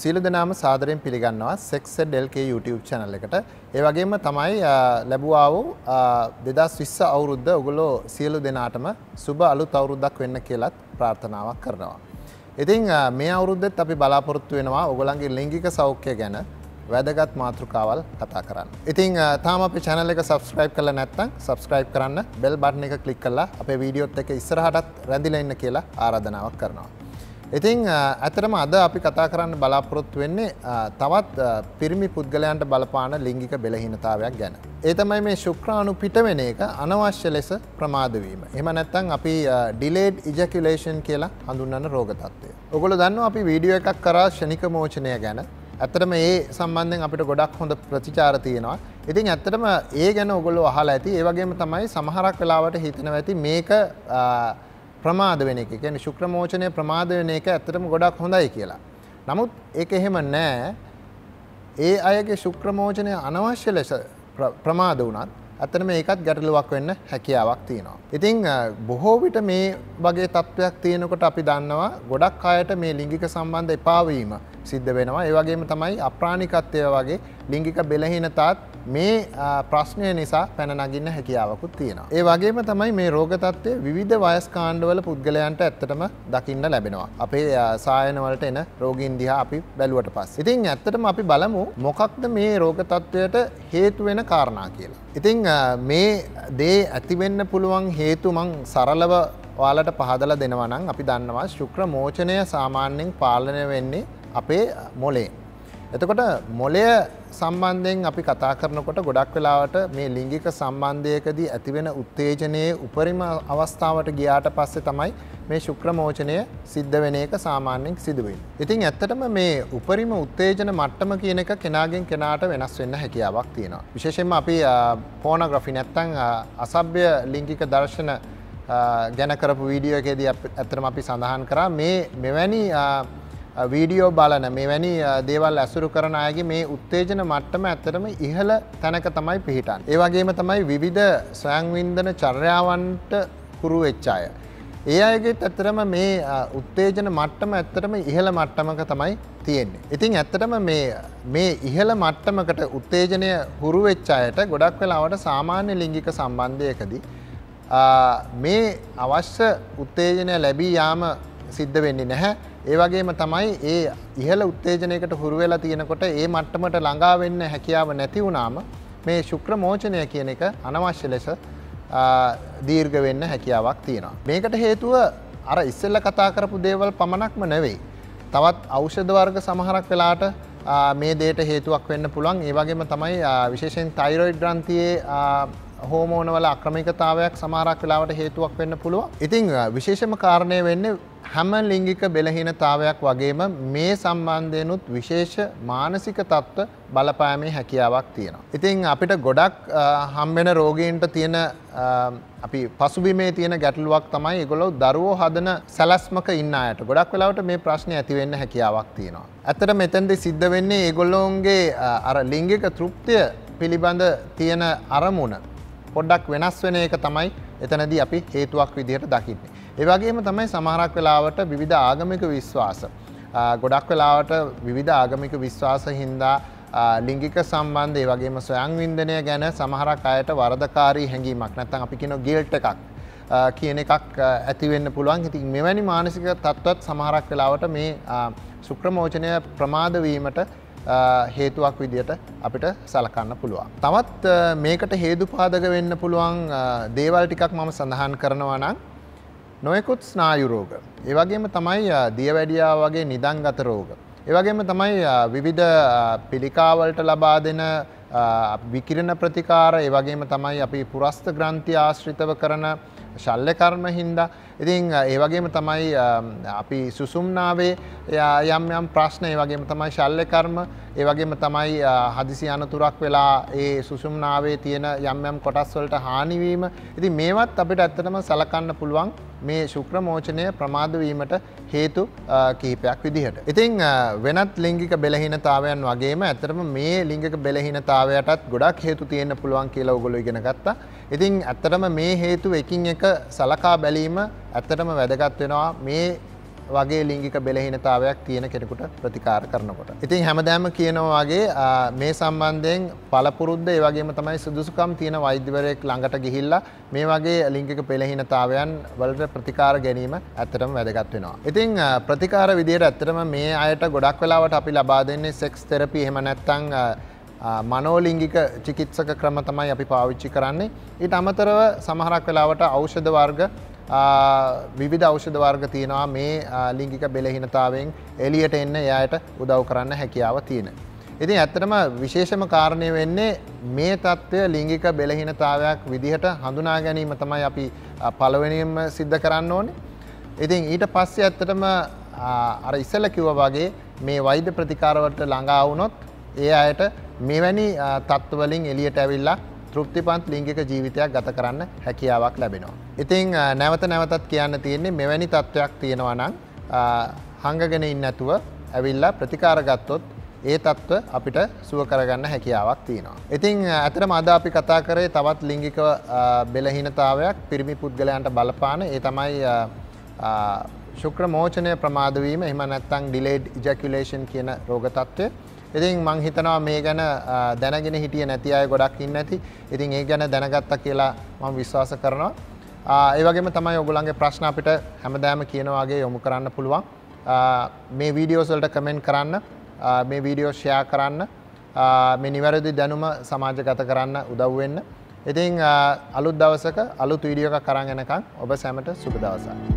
සියලු දෙනාම සාදරයෙන් පිළිගන්නවා සෙක්සෙඩ් LK YouTube channel එකට. ඒ වගේම තමයි ලැබුවා වූ 2020 අවුරුද්ද ඔගොල්ලෝ සියලු දෙනාටම සුබ අලුත් අවුරුද්දක් වෙන්න කියලාත් ප්‍රාර්ථනාවක් කරනවා. ඉතින් මේ අවුරුද්දෙත් අපි බලාපොරොත්තු වෙනවා ඔයගොල්ලන්ගේ ලිංගික සෞඛ්‍යය ගැන වැදගත් මාතෘකාවල් කතා කරන්න. ඉතින් තාම අපි channel එක subscribe කරලා නැත්නම් subscribe කරන්න bell button එක click කරලා අපේ වීඩියෝත් එක ඉස්සරහටත් රැඳිලා ඉන්න කියලා ආරාධනාවක් කරනවා. ඉතිං ඇතරම අද අපි කතා කරන්න බලාපොරොත්තු වෙන්නේ තවත් පිරිමි පුද්ගලයන්ට බලපාන ලිංගික බෙලහිනතාවයක් ගැන. ඒතමයි මේ ශුක්‍රාණු පිටවෙන එක අනවශ්‍ය ලෙස ප්‍රමාදවීම. එම නැත්තං අපි ඩිලේඩ් ඉජකිලේෂන් කියලා හඳුන්න්න රෝගතත්වය. ඔගොල දන්න අපි වීඩියෝ එකක් කරා ෂණික මෝචනය ගැන ඇතරම ඒ සම්බන්ධෙන් අපිට ගොඩක් හොඳ ප්‍රතිචාර තියෙනවා. ඉතින් ඇත්තටම ඒ ගැන ඔගොලු අහලා ඇති ඒවගේම තමයි සමහරක් වෙලාවට හිතන ඇති මේක ප්‍රමාද වෙන එක. කියන්නේ ශුක්‍ර මෝචනය ප්‍රමාද වෙන එක ඇත්තටම ගොඩක් හොඳයි කියලා. නමුත් ඒක එහෙම නෑ. ඒ අයගේ ශුක්‍ර මෝචනය අනවශ්‍ය ලෙස ප්‍රමාද වුණත් ඇත්තටම ඒකත් ගැටලුවක් වෙන්න හැකියාවක් තියෙනවා. ඉතින් බොහෝ විට මේ වගේ තත්ත්වයක් තියෙනකොට අපි දන්නවා ගොඩක් අයට මේ ලිංගික සම්බන්ධ එපා වීම සිද්ධ වෙනවා. ඒ වගේම තමයි අප්‍රාණිකත්වය වගේ ලිංගික බෙලහීනතාත් මේ ප්‍රශ්නය නිසා පැන නගින්න හැකියාවකුත් තියෙනවා. ඒ වගේම තමයි මේ රෝගතත්වය විධ වයස්කාණ්ඩවල පුද්ගලයන්ට ඇත්තටම දකින්න ලැබෙනවා. අපේ සායනවලට එන රෝගීන් දිහා අපි බැලුවට පස්. ඉතින් ඇත්තටම අපි බලමු මොකක්ද මේ රෝගතත්වයට හේතුවෙන කාරණා කියලා. ඉතිං මේ දේ ඇතිවෙන්න පුළුවන් හේතුමං සරලව ඔයාලට පහදල දෙනවනම් අපි දන්නවා ශුක්‍ර මෝචනය සාමාන්‍යයෙන් පාලනය වෙන්නේ අපේ මොලේ. එතකොට මොලය සම්බන්ධයෙන් අපි කතා කරනකොට ගොඩක් වෙලාවට මේ ලිංගික සම්බන්ධයකදී ඇතිවෙන උත්තේජනයේ උපරිම අවස්ථාවට ගියාට පස්සේ තමයි මේ ශුක්‍රමෝචනය සිද්ධ වෙන එක සාමාන්‍යයෙන් සිදුවෙන්නේ. ඉතින් ඇත්තටම මේ උපරිම උත්තේජන මට්ටම කියන එක කෙනාගෙන් කෙනාට වෙනස් වෙන්න හැකියාවක් තියෙනවා. විශේෂයෙන්ම අපි පෝනෝග්‍රැෆි නැත්තම් අසභ්‍ය ලිංගික දර්ශන ගැන කරපු වීඩියෝ එකේදී ඇත්තටම අපි සඳහන් කරා මේ මෙවැනි වීඩියෝ බලන මෙවැනි දේවල් ඇසුරු කරන අයගේ මේ උත්තේජන මට්ටම ඇත්තටම ඉහළ තැනක තමයි පිහිටන්. ඒ වගේම තමයි විවිධ ස්වයංවින්දන චර්යාවන්ට කුරු වෙච්ච අය. ඒ අයගෙත් ඇත්තරම මේ උත්තේජන මට්ටම ඇත්තටම ඉහළ මට්ටමක තමයි තියෙන්නේ. ඉතින් ඇත්තටම මේ මේ ඉහළ මට්ටමකට උත්තේජනය හුරු වෙච්ච අයට ගොඩක් වෙලාවට සාමාන්‍ය ලිංගික සම්බන්ධයකදී මේ අවශ්‍ය උත්තේජනය ලැබී යාම සිද්ධ වෙන්නේ නැහැ. ඒ වගේම තමයි ඒ ඉහළ උත්තේජනයකට හුරු වෙලා තියෙනකොට ඒ මට්ටමට ළඟා වෙන්න හැකියාව නැති වුනාම මේ ශුක්‍ර මෝචනය කියන එක අනවශ්‍ය ලෙස දීර්ඝ වෙන්න හැකියාවක් තියෙනවා. මේකට හේතුව අර ඉස්සෙල්ල කතා කරපු දේවල් පමණක්ම නෙවෙයි. තවත් ඖෂධ වර්ග සමහරක් වෙලාට මේ දේට හේතුවක් වෙන්න පුළුවන්. ඒ වගේම තමයි විශේෂයෙන් තයිරොයිඩ් ග්‍රන්ථියේ හෝමෝනවල අක්‍රමිකතාවයක් සමාරක් වෙලාවට හේතුවක් වෙන්න පුළුව. ඉතිං විශේෂම කාරණය වෙන්න හැම ලිංගික බෙලහිනතාවයක් වගේම මේ සම්බන්ධයනුත් විශේෂ මානසික තත්ත්ව බලපෑමේ හැකියාවක් තියෙනවා. ඉතිං අපිට ගොඩක් හම්බෙන රෝගීන්ට තියෙන අපි පසුබිමේ තියෙන ගැටලුවක් තමයි ඒගොල්ලෝ දරුවෝ හදන සැලැස්මක ඉන්න අයට ගොඩක් වෙලාවට මේ ප්‍රශ්නේ ඇති වෙන්න හැකියාවක් තියෙනවා. ඇත්තට මෙතෙන්දී සිද්ධ වෙන්නේ ඒගොල්ලෝන්ගේ අර ලිංගික තෘප්තිය පිළිබඳ තියෙන අරමුණ පොඩ්ඩක් වෙනස් වෙන එක තමයි එතනදී අපි හේතුවක් විදිහට දකින්නේ. ඒ වගේම තමයි සමහරක් වෙලාවට විවිධ ආගමික විශ්වාස. ගොඩක් වෙලාවට විවිධ ආගමික විශ්වාස හින්දා ලිංගික සම්බන්ධය වගේම ස්වයංවින්දනය ගැන සමහරක් අයට වරදකාරී හැඟීමක් නැත්තම් අපි කියන ගිල්ට් එකක් කියන එකක් ඇතිවෙන්න පුළුවන් ඉතින් මෙවැනි මානසික තත්ත්වත් සමහරක් වෙලාවට මේ සුක්‍රමෝචනය ප්‍රමාදවීමට හේතුවක් විදිහට අපිට සලකන්න පුළුවන්. තවත් මේකට හේදුපාදක වෙන්න පුළුවන් දේවල් ටිකක් මම සඳහන් කරනවා නම් නොයෙකුත් ස්නායු රෝග. ඒ වගේම තමයි දියවැඩියා වගේ නිදන්ගත රෝග. ඒ වගේම තමයි විවිධ පිළිකාවලට ලබා දෙන විකිරණ ප්‍රතිකාර ඒ වගේම තමයි අපි පුරස්ත ග්‍රන්ථි ආශ්‍රිතව කරන ශල්‍ය කර්ම හින්දා ඉතින් ඒ වගේම තමයි අපි සුසුම්නාවේ යම් යම් ප්‍රශ්න ඒ වගේම තමයි ශල්්‍ය කර්ම ඒ වගේම තමයි හදිසි අනතුරක් වෙලා ඒ සුසුම්නාවේ තියෙන යම් යම් කොටස් වලට හානි වීම ඉතින් මේවත් අපිට ඇත්තටම සලකන්න පුළුවන් මේ ශුක්‍ර මෝචනය ප්‍රමාද වීමට හේතු කීපයක් විදිහට. ඉතින් වෙනත් ලිංගික බෙලහීනතාවයන් වගේම ඇත්තටම මේ ලිංගික බෙලහීනතාවයටත් ගොඩක් හේතු තියෙන්න පුළුවන් කියලා ඔයගොල්ලෝ ඉගෙන ගත්තා. ඉතින් ඇත්තටම මේ හේතු එකින් එක සලකා බැලීම ඇත්තටම වැදගත් වෙනවා මේ වගේ ලිංගික බෙලහිනතාවයක් තියෙන කෙනෙකුට ප්‍රතිකාර කරනකොට. ඉතින් හැමදෑම කියනවාගේ මේ සම්බන්ධයෙන් පළපුරුද්ද ඒ වගේම තමයි සුදුසුකම් තියෙන වෛද්‍යවරයෙක් ළඟට ගිහිල්ලා මේ වගේ ලිංගික පෙළහිනතාවයන් වලට ප්‍රතිකාර ගැනීම ඇත්තටම වැදගත් වෙනවා. ඉතින් ප්‍රතිකාර විදියට ඇත්තටම මේ අයට ගොඩක් වෙලාවට අපි ලබා දෙන්නේ සෙක්ස් තෙරපි එහෙම නැත්නම් මනෝලිංගික චිකිත්සක ක්‍රම තමයි අපි පාවිච්චි කරන්නේ. ඊට අමතරව සමහරක් වෙලාවට ඖෂධ වර්ග විවිධ ෞෂධ වර්ග තියෙනවා මේ ලිංගික බෙලහිනතාවෙන් එලියට එන්න එයායට උදව් කරන්න හැකියාව තියෙන. ඉතින් ඇත්තටම විශේෂම කාරණය වෙන්නේ මේ தত্ত্বය ලිංගික බෙලහීනතාවයක් විදිහට හඳුනා ගැනීම තමයි අපි පළවෙනියෙන්ම सिद्ध කරන්න ඕනේ. ඉතින් ඊට පස්සේ ඇත්තටම අර ඉස්සෙල්ලා කිව්වා වගේ මේ වෛද්‍ය ප්‍රතිකාරවලට ළඟා වුණොත් ඒ අයට මෙවැනි தত্ত্ব වලින් එළියට ඇවිල්ලා තෘප්තිපන්ත් ලිංගික ජීවිතයක් ගත කරන්න හැකියාවක් ලැබෙනවා. ඉතිං නැවත නැවතත් කියන්න තියෙන්නේ මෙවැනි තත්ත්වයක් තියෙනවා නම් හංගගෙන ඉන්න ඇතුව ඇවිල්ලා ප්‍රතිකාරගත්තොත් ඒ තත්ත්ව අපිට සුව කරගන්න හැකියාවක් තියෙනවා. ඉතිං ඇතර මද අපි කතා කරේ තවත් ලිංගික බෙලහිනතාවයක් පිරිමි පුද්ගලයන්ට බලපාන ඒ තමයි ශුක්‍ර මෝචනය ප්‍රමාදවීම එහම නැත්තං ඩිලේඩ් ඉජැකුලේෂන් කියන රෝගතත්වය ඉතින් මං හිතනවා මේ ගැන දැනගෙන හිටිය නැති අය ගොඩක් ඉන්න ඇති ඉතින් ඒ ගැන දැනගත්තා කියලා මම විශ්වාස කරනවා ඒවගේම තමයි ඔබුලන්ගේ ප්‍රශ්න අපිට හැමදෑම කියනවාගේ යොමු කරන්න පුළුවන් මේ වීඩියෝසල්ට කමෙන්ට් කරන්න මේ වීඩියෝ ෂයා කරන්න මේ නිවැරදි දැනුම සමාජගත කරන්න උදව්වෙන්න ඉතින් අලුත් දවසක අලුත් වීඩියෝ එකක් කරන් එනකම් ඔබ සැමට සුබ දවසක්